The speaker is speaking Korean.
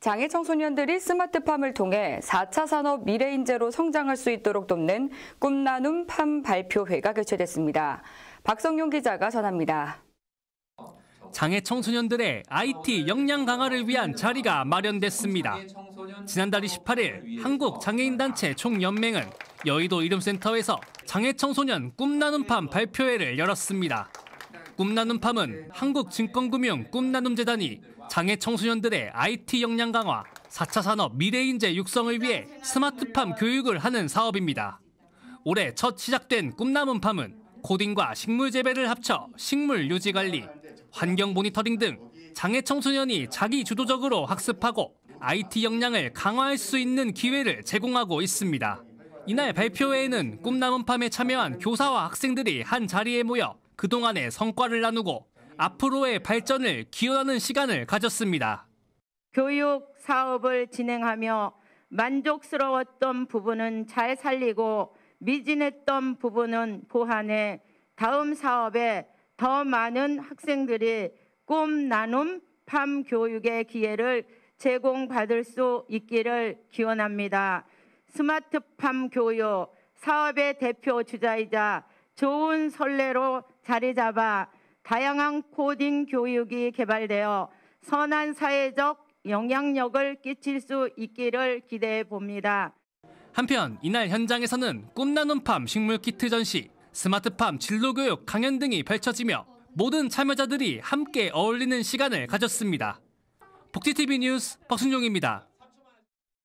장애 청소년들이 스마트팜을 통해 4차 산업 미래인재로 성장할 수 있도록 돕는 꿈나눔 팜 발표회가 개최됐습니다. 박성용 기자가 전합니다. 장애 청소년들의 IT 역량 강화를 위한 자리가 마련됐습니다. 지난달 28일 한국장애인단체 총연맹은 여의도 이름센터에서 장애 청소년 꿈나눔팜 발표회를 열었습니다. 꿈나눔 팜은 한국증권금융 꿈나눔재단이 장애 청소년들의 IT 역량 강화, 4차 산업 미래인재 육성을 위해 스마트팜 교육을 하는 사업입니다. 올해 첫 시작된 꿈나눔 팜은 코딩과 식물 재배를 합쳐 식물 유지 관리, 환경 모니터링 등 장애 청소년이 자기 주도적으로 학습하고 IT 역량을 강화할 수 있는 기회를 제공하고 있습니다. 이날 발표회에는 꿈나눔팜에 참여한 교사와 학생들이 한 자리에 모여 그동안의 성과를 나누고 앞으로의 발전을 기원하는 시간을 가졌습니다. 교육 사업을 진행하며 만족스러웠던 부분은 잘 살리고 미진했던 부분은 보완해 다음 사업에 더 많은 학생들이 꿈 나눔 팜 교육의 기회를 제공받을 수 있기를 기원합니다. 스마트팜 교육 사업의 대표 주자이자 좋은 선례로 자리 잡아 다양한 코딩 교육이 개발되어 선한 사회적 영향력을 끼칠 수 있기를 기대해 봅니다. 한편 이날 현장에서는 꿈나눔 팜 식물 키트 전시, 스마트 팜 진로 교육 강연 등이 펼쳐지며 모든 참여자들이 함께 어울리는 시간을 가졌습니다. 복지TV 뉴스 박순종입니다.